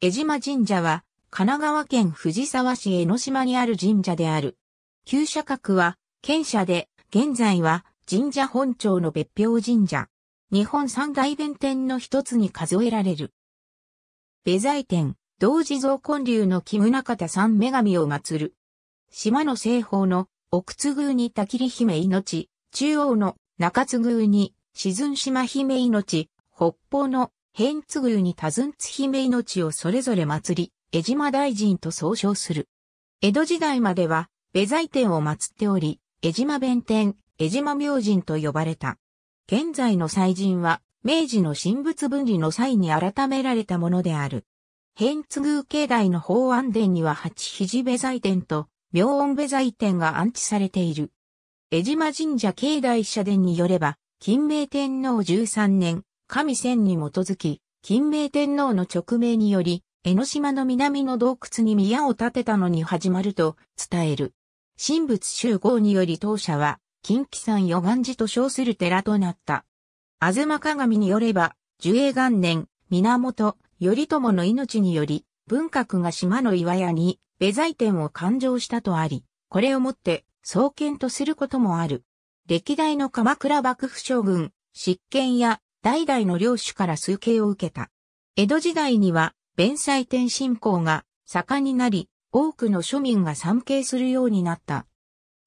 江島神社は、神奈川県藤沢市江ノ島にある神社である。旧社格は、県社で、現在は神社本庁の別表神社。日本三大弁天の一つに数えられる。弁在天、同地蔵根流の木村方三女神を祀る。島の西方の奥津宮に滝きり姫命、中央の中津宮に沈島姫命、北方のヘンツ宮に多寸津姫命をそれぞれ祭り、江島大臣と総称する。江戸時代までは、ベザイ天を祀っており、江島弁天、江島明神と呼ばれた。現在の祭神は、明治の神仏分離の際に改められたものである。変グー境内の法安殿には八肘部財店と明音部財店が安置されている。江島神社境内社殿によれば、金明天皇13年、神仙に基づき、金明天皇の勅命により、江ノ島の南の洞窟に宮を建てたのに始まると伝える。神仏集合により当社は、近畿山与願寺と称する寺となった。あずま鏡によれば、樹栄元年、源、頼朝の命により、文閣が島の岩屋に、ベザ天店を勘定したとあり、これをもって、創建とすることもある。歴代の鎌倉幕府将軍、執権や代々の領主から崇敬を受けた。江戸時代には、弁祭天信仰が盛んになり、多くの庶民が参詣するようになった。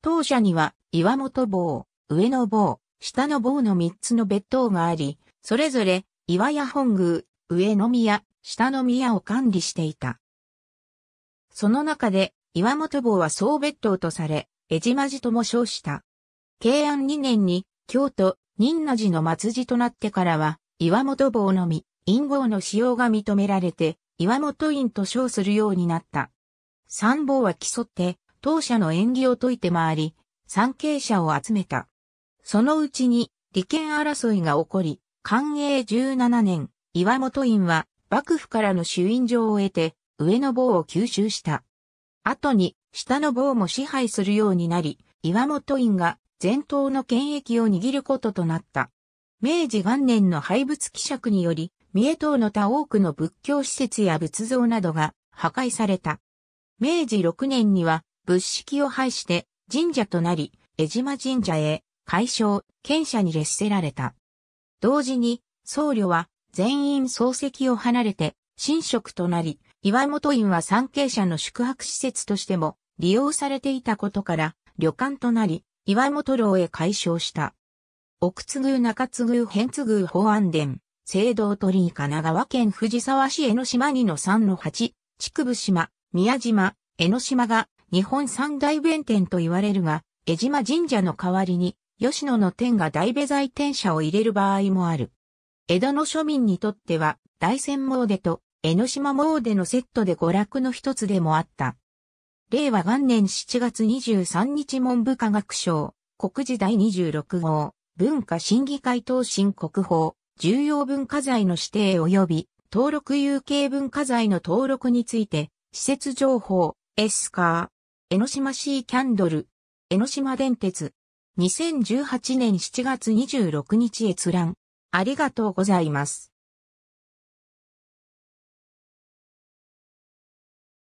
当社には、岩本坊、上の坊、下の坊の三つの別当があり、それぞれ、岩屋本宮、上の宮、下の宮を管理していた。その中で、岩本坊は総別当とされ、江島寺とも称した。慶安2年に、京都、仁和寺の末寺となってからは、岩本坊のみ、陰謀の使用が認められて、岩本院と称するようになった。参坊は競って、当社の縁起を解いて回り、参詣者を集めた。そのうちに、利権争いが起こり、寛永17年、岩本院は、幕府からの主院状を得て、上の棒を吸収した。後に、下の棒も支配するようになり、岩本院が前頭の権益を握ることとなった。明治元年の廃仏希釈により、三重島の他多くの仏教施設や仏像などが破壊された。明治6年には仏式を廃して神社となり、江島神社へ改消、県社に列せられた。同時に僧侶は全員漱石を離れて神職となり、岩本院は参詣者の宿泊施設としても利用されていたことから旅館となり、岩本楼へ改称した。奥津宮中津宮辺津宮法安殿、聖堂鳥居神奈川県藤沢市江ノ島2の3の8、筑生島、宮島、江ノ島が日本三大弁天と言われるが、江島神社の代わりに、吉野の天が大部在天社を入れる場合もある。江戸の庶民にとっては、大仙詣と江ノ島詣でのセットで娯楽の一つでもあった。令和元年7月23日文部科学省、国時第26号、文化審議会等申国法、重要文化財の指定及び登録有形文化財の登録について、施設情報、エスカー、江ノ島シーキャンドル、江ノ島電鉄、2018年7月26日閲覧、ありがとうございます。